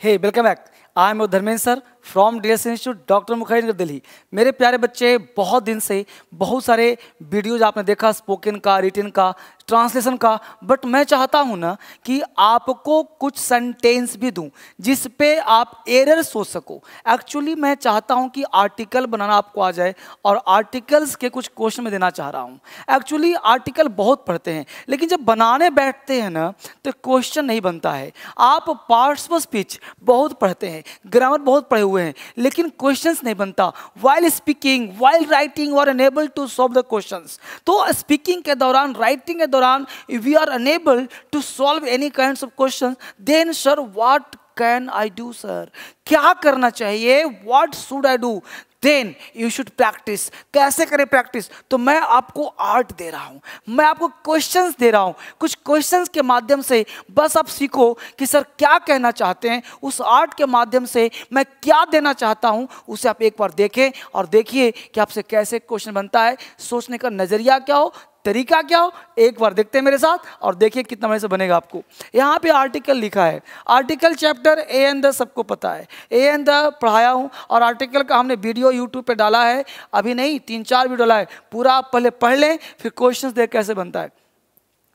Hey, welcome back. I am Dharmendra sir from D S institute doctor Mukherjee Nagar Delhi मेरे प्यारे बच्चे बहुत दिन से बहुत सारे वीडियोज आपने देखा स्पोकन का रिटर्न का ट्रांसलेशन का बट मैं चाहता हूँ ना कि आपको कुछ सेंटेंस भी दूँ जिस पे आप एरर सोच सको एक्चुअली मैं चाहता हूँ कि आर्टिकल बनाना आपको आ जाए और आर्टिकल्स के कुछ क्वेश्चन में देना चाह रहा हूँ एक्चुअली आर्टिकल बहुत पढ़ते हैं लेकिन जब बनाने बैठते हैं ना तो क्वेश्चन नहीं बनता है आप पार्ट्स व स्पीच बहुत पढ़ते हैं हैं ग्रामर बहुत पढ़े हुए हैं लेकिन क्वेश्चन नहीं बनता while speaking while writing were unable to solve the question तो स्पीकिंग के दौरान राइटिंग के दौरान we are unable to solve any kind of question then sir what can I do sir क्या करना चाहिए what should I do then you should practice कैसे करें प्रैक्टिस तो मैं आपको आर्ट दे रहा हूँ मैं आपको क्वेश्चंस दे रहा हूँ कुछ क्वेश्चंस के माध्यम से बस आप सीखो कि सर क्या कहना चाहते हैं उस आर्ट के माध्यम से मैं क्या देना चाहता हूँ उसे आप एक बार देखें और देखिए कि आपसे कैसे क्वेश्चन बनता है सोचने का नज़रिया क्या हो तरीका क्या हो एक बार देखते हैं मेरे साथ और देखिए कितना मजे से बनेगा आपको यहाँ पे आर्टिकल लिखा है article chapter a an the सबको पता है ए एन द पढ़ाया हूँ और आर्टिकल का हमने वीडियो यूट्यूब पे डाला है अभी नहीं तीन चार वीडियो डाला है पूरा आप पहले पढ़ लें फिर क्वेश्चन देख कैसे बनता है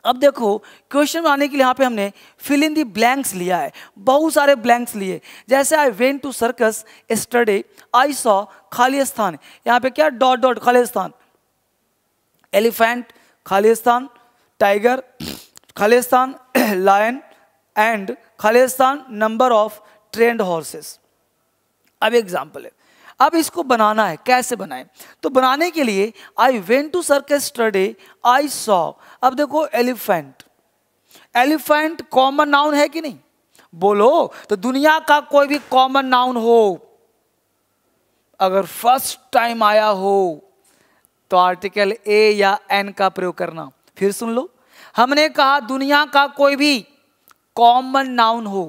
अब देखो क्वेश्चन बनाने के लिए यहाँ पे हमने फिल इन दी ब्लैंक्स लिया है बहुत सारे ब्लैंक्स लिए जैसे I went to circus yesterday I saw खाली स्थान यहाँ पे क्या डॉट डॉट खाली स्थान एलिफेंट खालिस्तान टाइगर खालिस्तान लायन एंड खालिस्तान नंबर ऑफ ट्रेंड हॉर्सेस अब एग्जाम्पल है अब इसको बनाना है कैसे बनाएं तो बनाने के लिए I went to circus yesterday I saw अब देखो एलिफेंट एलिफेंट कॉमन नाउन है कि नहीं बोलो तो दुनिया का कोई भी कॉमन नाउन हो अगर फर्स्ट टाइम आया हो तो आर्टिकल ए या एन का प्रयोग करना फिर सुन लो हमने कहा दुनिया का कोई भी कॉमन नाउन हो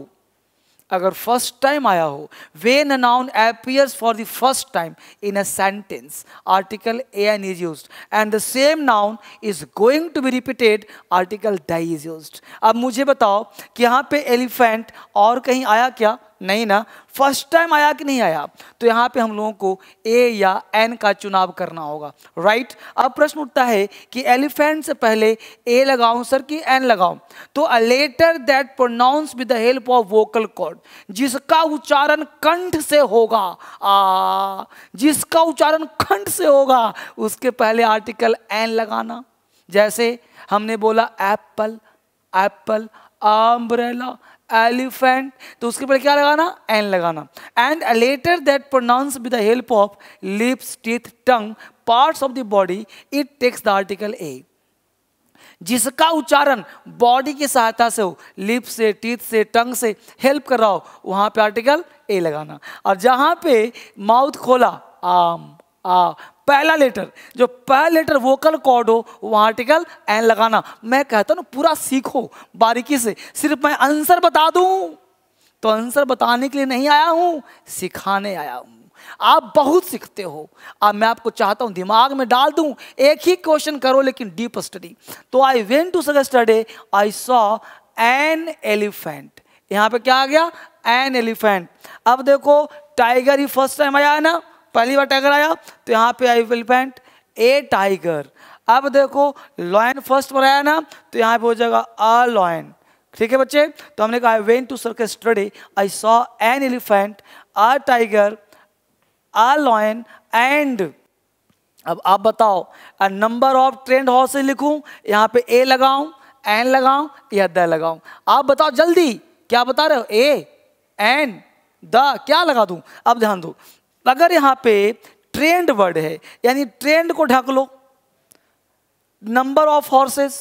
अगर फर्स्ट टाइम आया हो when a noun appears for the first time in a sentence article a an is use and the same noun is going to be repeated article the is use अब मुझे बताओ कि यहां पे elephant और कहीं आया क्या नहीं ना फर्स्ट टाइम आया कि नहीं आया तो यहाँ पे हम लोगों को ए या एन का चुनाव करना होगा राइट अब प्रश्न उठता है कि एलिफेंट से पहले ए लगाऊं सर कि एन लगाऊं तो letter that pronounce with the help of vocal cord जिसका उच्चारण कंठ से होगा आ, जिसका उच्चारण कंठ से होगा उसके पहले आर्टिकल एन लगाना जैसे हमने बोला एप्पल एप्पल अम्ब्रेला एलिफेंट तो उसके ऊपर क्या लगाना एन लगाना and letter that pronounce with the help of lips teeth tongue parts of the body it takes the article a जिसका उच्चारण बॉडी की सहायता से हो लिप से टीथ से टंग से हेल्प कर रहा हो वहां पे आर्टिकल ए लगाना और जहां पे माउथ खोला आम आ पहला लेटर जो पहला लेटर वोकल कॉर्ड हो वो आर्टिकल एन लगाना मैं कहता हूँ पूरा सीखो बारीकी से सिर्फ मैं आंसर बता दूँ तो आंसर बताने के लिए नहीं आया हूँ सिखाने आया हूँ आप बहुत सीखते हो अब मैं आपको चाहता हूं दिमाग में डाल दू एक ही क्वेश्चन करो लेकिन डीप स्टडी तो I went to yesterday I saw an elephant यहां पे क्या आ गया एन एलिफेंट अब देखो टाइगर ही फर्स्ट टाइम आया है ना पहली बार टाइगर आया तो यहाँ पे आई एलिफेंट ए टाइगर अब देखो लॉयन फर्स्ट पर आया ना तो यहाँ पे हो जाएगा अ लॉयन ठीक है बच्चे तो हमने कहा I went to circus yesterday I saw an elephant a tiger a lion and अब आप बताओ नंबर ऑफ ट्रेंड हॉर्सेस लिखूं यहाँ पे ए लगाऊं एन लगाऊं या द लगाऊं आप बताओ जल्दी क्या बता रहे हो ए एन द क्या लगा दूं अब ध्यान दो अगर यहाँ पे ट्रेंड वर्ड है यानी ट्रेंड को ढक लो नंबर ऑफ हॉर्सेस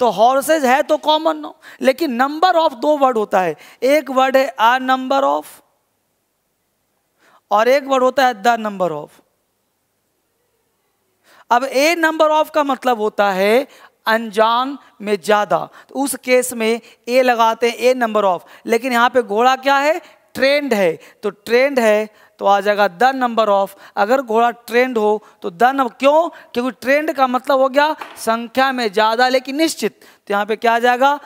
तो हॉर्सेज है तो कॉमन नो लेकिन नंबर ऑफ दो वर्ड होता है एक वर्ड है आ नंबर ऑफ और एक वर्ड होता है द नंबर ऑफ अब ए नंबर ऑफ का मतलब होता है अनजान में ज़्यादा तो उस केस में ए लगाते हैं ए नंबर ऑफ लेकिन यहां पे घोड़ा क्या है ट्रेंड है तो ट्रेंड है तो आ जाएगा द नंबर ऑफ अगर घोड़ा ट्रेंड हो तो द नंबर क्यों क्योंकि ट्रेंड का मतलब हो गया संख्या में ज़्यादा लेकिन निश्चित तो यहाँ पे क्या आ जाएगा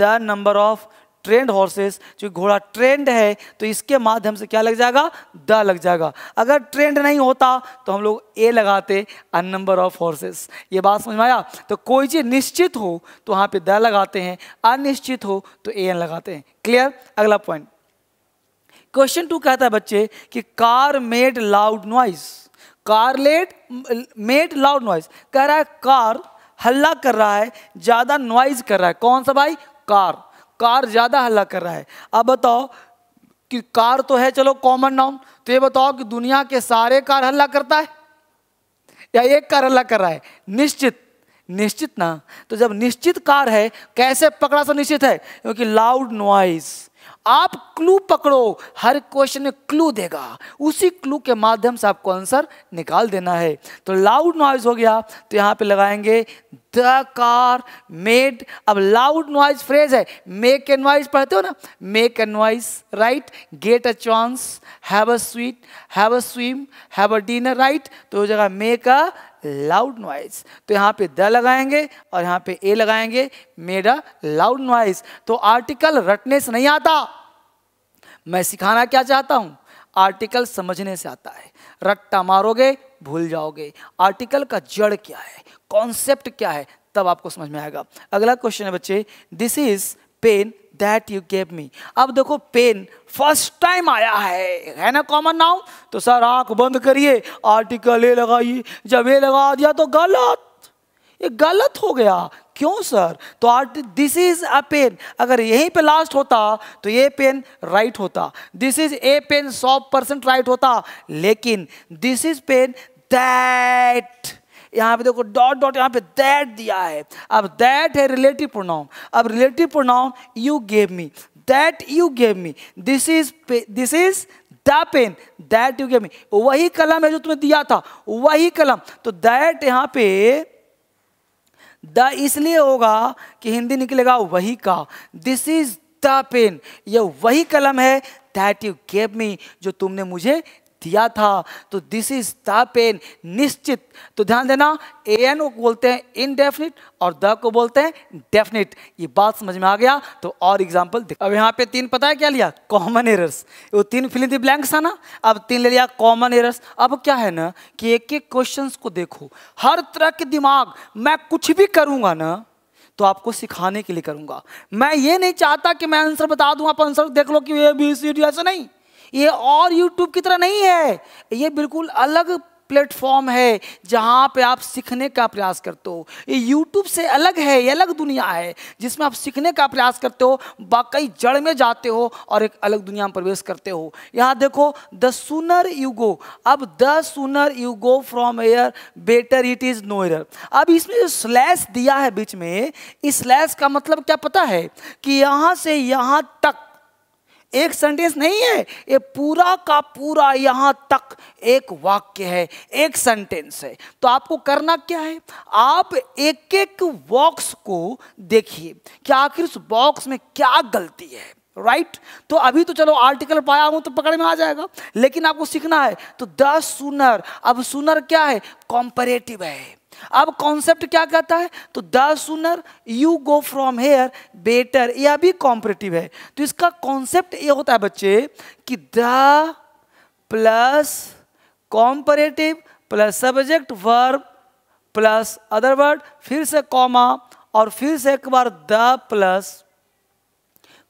the number of trained horses जो घोड़ा ट्रेंड है तो इसके माध्यम से क्या लग जाएगा द लग जाएगा अगर ट्रेंड नहीं होता तो हम लोग ए लगाते अन नंबर ऑफ हॉर्सेस ये बात समझ में आया तो कोई चीज़ निश्चित हो तो वहां पे द लगाते हैं अनिश्चित हो तो ए एन लगाते हैं क्लियर अगला पॉइंट क्वेश्चन टू कहता है बच्चे कि car made loud noise car late made loud noise कह रहा है कार हल्ला कर रहा है ज़्यादा नॉइज कर रहा है कौन सा भाई कार कार ज़्यादा हल्ला कर रहा है अब बताओ कि कार तो है चलो कॉमन नाउन तो ये बताओ कि दुनिया के सारे कार हल्ला करता है या एक कार हल्ला कर रहा है निश्चित निश्चित ना तो जब निश्चित कार है कैसे पकड़ा सा निश्चित है क्योंकि लाउड नॉइज़ आप क्लू पकड़ो हर क्वेश्चन क्लू देगा उसी क्लू के माध्यम से आपको आंसर निकाल देना है तो लाउड नॉइज हो गया तो यहां पे लगाएंगे द कार मेड अब लाउड नॉइज फ्रेज है मेक एन नॉइज पढ़ते हो ना make an voice right get a chance have a sweet have a swim have a dinner right तो जगह मेक अ लाउड नॉइज तो यहाँ पे द लगाएंगे और यहाँ पे ए लगाएंगे मेरा लाउड नॉइज तो आर्टिकल रटने से नहीं आता मैं सिखाना क्या चाहता हूँ आर्टिकल समझने से आता है रट्टा मारोगे भूल जाओगे आर्टिकल का जड़ क्या है कॉन्सेप्ट क्या है तब आपको समझ में आएगा अगला क्वेश्चन है बच्चे this is pen that you gave me अब देखो पेन फर्स्ट टाइम आया है है ना कॉमन नाउ तो सर आंख बंद करिए आर्टिकल ए लगाइए जब ये लगा दिया तो गलत ये गलत हो गया क्यों सर तो आर्ट दिस इज अ पेन अगर यहीं पे लास्ट होता तो ये पेन राइट होता दिस इज ए पेन सौ परसेंट राइट होता लेकिन दिस इज पेन दैट यहाँ पे देखो डॉट डॉट यहाँ पे दैट दिया है अब दैट है रिलेटिव प्रोनाउन अब relative pronoun you gave me that you gave me this is this is the pen that you gave me वही कलम है जो तुम्हें दिया था वही कलम तो दैट यहाँ पे द इसलिए होगा कि हिंदी निकलेगा वही का दिस इज द पेन ये वही कलम है दैट यू गेव मी जो तुमने मुझे दिया था तो दिस इज द पेन निश्चित तो ध्यान देना ए एन को बोलते हैं इनडेफिनिट और द को बोलते हैं डेफिनिट ये बात समझ में आ गया तो और एग्जाम्पल अब यहाँ पे तीन पता है क्या लिया कॉमन एरर्स वो तीन फिलिंग थी ब्लैंक्स था ना अब तीन ले लिया कॉमन एरर्स अब क्या है ना कि एक एक क्वेश्चन को देखो हर तरह के दिमाग मैं कुछ भी करूँगा ना तो आपको सिखाने के लिए करूंगा मैं ये नहीं चाहता कि मैं आंसर बता दूं आप आंसर देख लो कि ये बी सी डी ऐसा नहीं ये और यूट्यूब की तरह नहीं है ये बिल्कुल अलग प्लेटफॉर्म है जहाँ पे आप सीखने का प्रयास करते हो ये यूट्यूब से अलग है ये अलग दुनिया है जिसमें आप सीखने का प्रयास करते हो वाकई जड़ में जाते हो और एक अलग दुनिया में प्रवेश करते हो यहाँ देखो द सुनर यू गो अब the sooner you go from here better it is no here अब इसमें जो स्लैश दिया है बीच में इस स्लैश का मतलब क्या पता है कि यहाँ से यहाँ तक एक सेंटेंस नहीं है ये पूरा का पूरा यहां तक एक वाक्य है एक सेंटेंस है तो आपको करना क्या है आप एक एक बॉक्स को देखिए कि आखिर उस बॉक्स में क्या गलती है राइट right? तो अभी तो चलो आर्टिकल पाया हूं तो पकड़ में आ जाएगा लेकिन आपको सीखना है तो द सुनर अब सुनर क्या है कॉम्परेटिव है अब कॉन्सेप्ट क्या कहता है तो the sooner you go from here better यह भी कॉम्परेटिव है तो इसका कॉन्सेप्ट ये होता है बच्चे कि the plus comparative plus subject verb plus other word फिर से कॉमा और फिर से एक बार the plus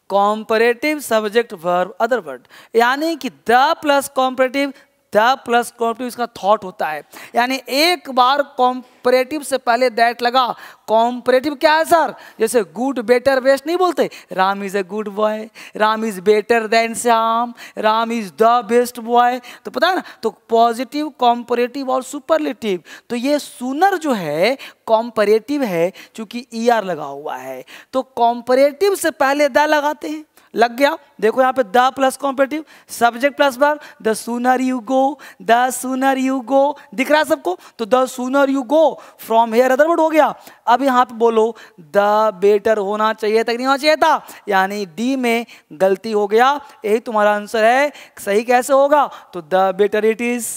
comparative subject verb other word यानी कि the plus comparative the plus comparative इसका थॉट होता है यानी एक बार कॉम्परेटिव से पहले दैट लगा कॉम्परेटिव क्या है सर जैसे गुड बेटर बेस्ट नहीं बोलते Ram is a good boy Ram is better than Shyam Ram is the best boy तो पता है ना तो पॉजिटिव कॉम्परेटिव और सुपरलेटिव तो ये सुनर जो है कॉम्परेटिव है चूंकि ई e ER लगा हुआ है तो कॉम्परेटिव से पहले द लगाते हैं लग गया देखो यहाँ पे the plus comparative subject plus बार the sooner you go the sooner you go दिख रहा है सबको तो the sooner you go from here other word हो गया अब यहाँ पे बोलो द बेटर होना चाहिए तक नहीं होना चाहिए था यानी डी में गलती हो गया यही तुम्हारा आंसर है सही कैसे होगा तो the better it is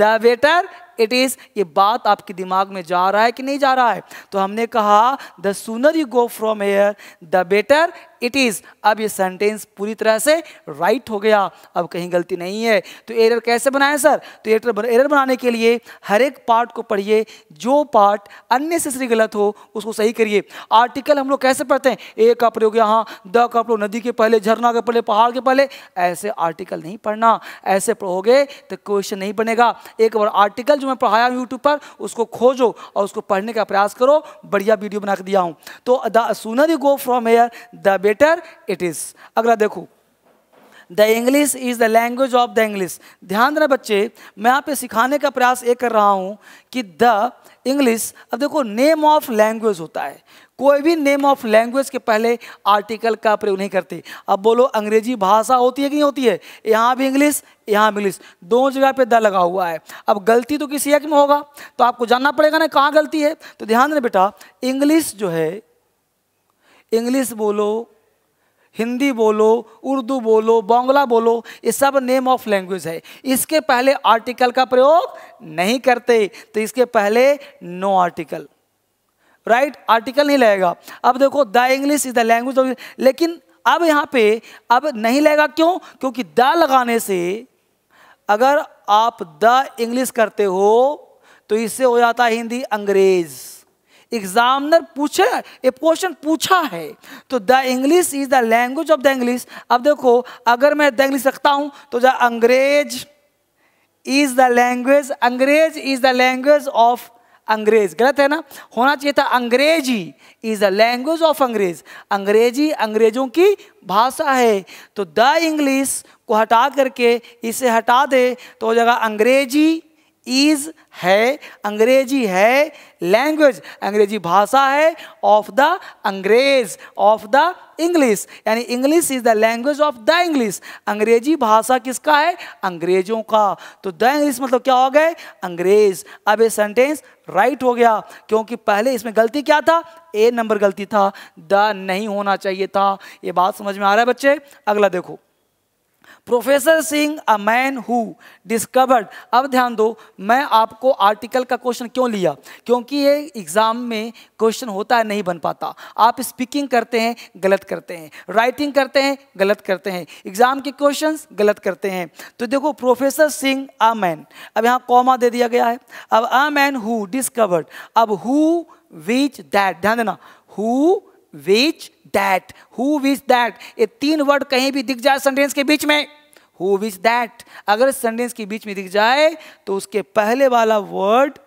the better it is ये बात आपके दिमाग में जा रहा है कि नहीं जा रहा है तो हमने कहा the sooner you go from here the better it is अब ये सेंटेंस पूरी तरह से राइट right हो गया अब कहीं गलती नहीं है तो एरर कैसे बनाए सर तो एरर एरर बनाने के लिए हर एक पार्ट को पढ़िए जो पार्ट अननेसेसरी गलत हो उसको सही करिए आर्टिकल हम लोग कैसे पढ़ते हैं ए का प्रयोग यहाँ द का प्रयोग नदी के पहले झरना के पहले पहाड़ के पहले ऐसे आर्टिकल नहीं पढ़ना ऐसे पढ़ोगे तो क्वेश्चन नहीं बनेगा एक बार आर्टिकल जो मैं पढ़ाया हूँ यूट्यूब पर उसको खोजो और उसको पढ़ने का प्रयास करो बढ़िया वीडियो बना के दिया हूँ तो the sooner you go from here the better it is अगला देखो the English is the language of the English ध्यान देना बच्चे मैं यहाँ पे सिखाने का प्रयास ये कर रहा हूँ कि द इंग्लिश अब देखो नेम ऑफ लैंग्वेज होता है कोई भी नेम ऑफ लैंग्वेज के पहले आर्टिकल का प्रयोग नहीं करते अब बोलो अंग्रेजी भाषा होती है कि नहीं होती है यहाँ भी इंग्लिश यहाँ भी इंग्लिश दोनों जगह पे द लगा हुआ है अब गलती तो किसी एक में होगा तो आपको जानना पड़ेगा ना कहाँ गलती है तो ध्यान देना बेटा इंग्लिश जो है इंग्लिश बोलो हिंदी बोलो उर्दू बोलो बांग्ला बोलो ये सब नेम ऑफ लैंग्वेज है इसके पहले आर्टिकल का प्रयोग नहीं करते तो इसके पहले नो आर्टिकल राइट आर्टिकल नहीं लगेगा अब देखो the English is the language लेकिन अब यहाँ पे अब नहीं लगेगा क्यों क्योंकि द लगाने से अगर आप द इंग्लिश करते हो तो इससे हो जाता है हिंदी अंग्रेज़ एग्जामिनर पूछे ये क्वेश्चन पूछा है तो the English is the language of the English अब देखो अगर मैं द इंग्लिश रखता हूं तो द अंग्रेज इज द लैंग्वेज अंग्रेज इज द लैंग्वेज ऑफ अंग्रेज गलत है ना होना चाहिए था अंग्रेजी इज द लैंग्वेज ऑफ अंग्रेज अंग्रेजी अंग्रेजों की भाषा है तो द इंग्लिश को हटा करके इसे हटा दे तो हो जाएगा अंग्रेजी इज है अंग्रेजी है लैंग्वेज अंग्रेजी भाषा है ऑफ द अंग्रेज ऑफ द इंग्लिश यानी English is the language of the English अंग्रेजी भाषा किसका है अंग्रेजों का तो द इंग्लिश मतलब क्या हो गए अंग्रेज अब ये सेंटेंस राइट हो गया क्योंकि पहले इसमें गलती क्या था ए नंबर गलती था द नहीं होना चाहिए था ये बात समझ में आ रहा है बच्चे अगला देखो professor Singh a man who discovered अब ध्यान दो मैं आपको आर्टिकल का क्वेश्चन क्यों लिया क्योंकि ये एग्ज़ाम में क्वेश्चन होता है नहीं बन पाता आप स्पीकिंग करते हैं गलत करते हैं राइटिंग करते हैं गलत करते हैं एग्ज़ाम के क्वेश्चन गलत करते हैं तो देखो प्रोफेसर सिंह अ मैन अब यहाँ कॉमा दे दिया गया है अब अ मैन हु डिस्कवर्ड अब हु विच दैट ध्यान देना who which that who which that ये तीन वर्ड कहीं भी दिख जाए सेंटेंस के बीच में हु विच दैट अगर सेंटेंस के बीच में दिख जाए तो उसके पहले वाला वर्ड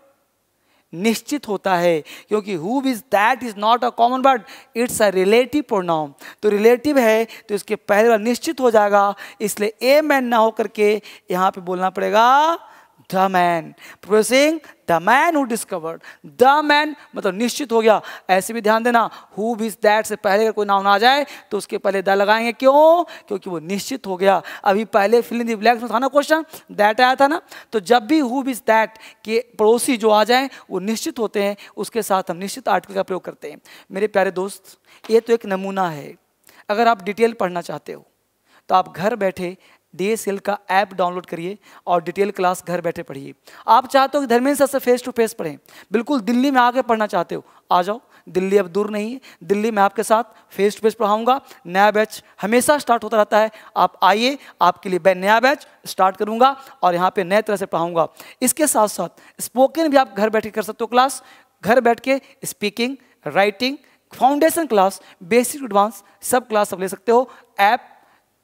निश्चित होता है क्योंकि who is that is not a common word it's a relative pronoun तो रिलेटिव है तो इसके पहले वाला निश्चित हो जाएगा इसलिए ए मैन ना होकर के यहां पे बोलना पड़ेगा the man processing the man who discovered the man मतलब निश्चित हो गया ऐसे भी ध्यान देना हु भी दैट से पहले अगर कोई नाउन आ जाए तो उसके पहले द लगाएंगे क्यों क्योंकि वो निश्चित हो गया अभी पहले फिल इन ब्लैक्स में था ना क्वेश्चन दैट आया था ना तो जब भी हु भी दैट के पड़ोसी जो आ जाए वो निश्चित होते हैं उसके साथ हम निश्चित आर्टिकल का प्रयोग करते हैं मेरे प्यारे दोस्त ये तो एक नमूना है अगर आप डिटेल पढ़ना चाहते हो तो आप घर बैठे डी एस एल का ऐप डाउनलोड करिए और डिटेल क्लास घर बैठे पढ़िए आप चाहते हो कि धर्मेंद्र सर से फेस टू फेस पढ़ें बिल्कुल दिल्ली में आके पढ़ना चाहते हो आ जाओ दिल्ली अब दूर नहीं है दिल्ली में आपके साथ फेस टू फेस पढ़ाऊंगा नया बैच हमेशा स्टार्ट होता रहता है आप आइए आपके लिए नया बैच स्टार्ट करूंगा और यहाँ पे नए तरह से पढ़ाऊंगा इसके साथ साथ स्पोकन भी आप घर बैठ कर सकते हो क्लास घर बैठ के speaking writing foundation class basic advance सब क्लास आप ले सकते हो ऐप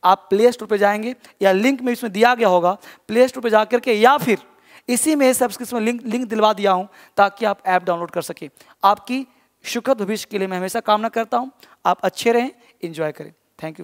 आप प्ले स्टोर पर जाएंगे या लिंक में इसमें दिया गया होगा प्ले स्टोर पर जा करके या फिर इसी में सब्सक्रिप्शन लिंक लिंक दिलवा दिया हूँ ताकि आप ऐप डाउनलोड कर सकें आपकी सुखद भविष्य के लिए मैं हमेशा कामना करता हूँ आप अच्छे रहें इन्जॉय करें थैंक यू वेरी